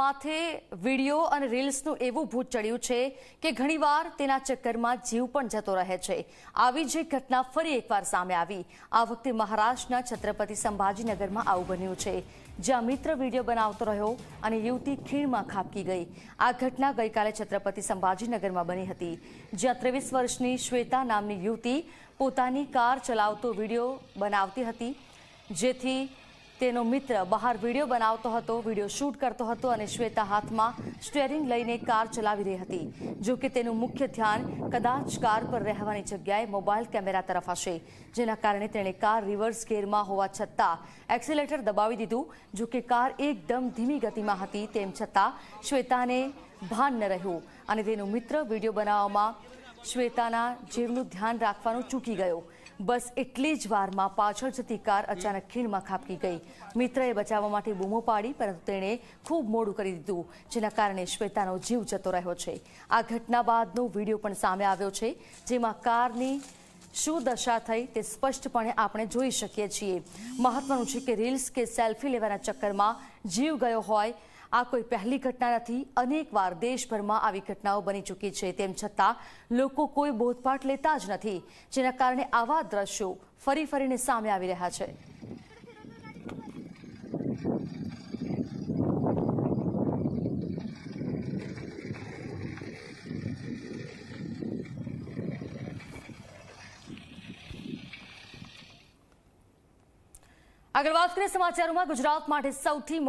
માથે વિડીયો અને રીલ્સનું એવું ભૂત ચડ્યું છે કે ઘણીવાર તેના ચક્કરમાં જીવ પણ જતો રહે છે આવી જ ઘટના ફરી એકવાર સામે આવી આ વખતે મહારાષ્ટ્રના છત્રપતિ સંભાજીનગરમાં આવું બન્યું છે જ્યાં મિત્ર વિડીયો બનાવતો રહ્યો અને યુવતી ખીણમાં ખાબકી ગઈ આ ઘટના ગઈકાલે છત્રપતિ સંભાજીનગરમાં બની હતી જ્યાં ત્રેવીસ વર્ષની શ્વેતા નામની યુવતી પોતાની કાર ચલાવતો વિડીયો બનાવતી હતી જેથી તેનો મિત્ર બહાર વિડીયો બનાવતો હતો વિડીયો શૂટ કરતો હતો અને શ્વેતા હાથમાં સ્ટેરિંગ લઈને કાર ચલાવી રહી હતી જો કે તેનું મુખ્ય ધ્યાન કદાચ કાર પર રહેવાની જગ્યાએ મોબાઈલ કેમેરા તરફ હશે જેના કારણે તેણે કાર રિવર્સ ગેરમાં હોવા છતાં એક્સેલેટર દબાવી દીધું જો કે કાર એકદમ ધીમી ગતિમાં હતી તેમ છતાં શ્વેતાને ભાન ન રહ્યું અને તેનો મિત્ર વિડીયો બનાવવામાં શ્વેતાના જીવનું ધ્યાન રાખવાનું ચૂકી ગયો બસ એટલી જ વારમાં પાછળ જતી કાર અચાનક ખીણમાં ખાપકી ગઈ મિત્રએ બચાવવા માટે બૂમો પાડી પરંતુ તેણે ખૂબ મોડું કરી દીધું જેના કારણે શ્વેતાનો જીવ જતો રહ્યો છે આ ઘટના બાદનો વિડીયો પણ સામે આવ્યો છે જેમાં કારની શું દશા થઈ તે સ્પષ્ટપણે આપણે જોઈ શકીએ છીએ મહત્વનું છે કે રીલ્સ કે સેલ્ફી લેવાના ચક્કરમાં જીવ ગયો હોય આ કોઈ પહેલી ઘટના નથી અનેકવાર દેશભરમાં આવી ઘટનાઓ બની ચૂકી છે તેમ છતાં લોકો કોઈ બોધપાઠ લેતા જ નથી જેના કારણે આવા દ્રશ્યો ફરી ફરીને સામે આવી રહ્યા છે આગળ વાત કરીએ સમાચારોમાં ગુજરાત માટે સૌથી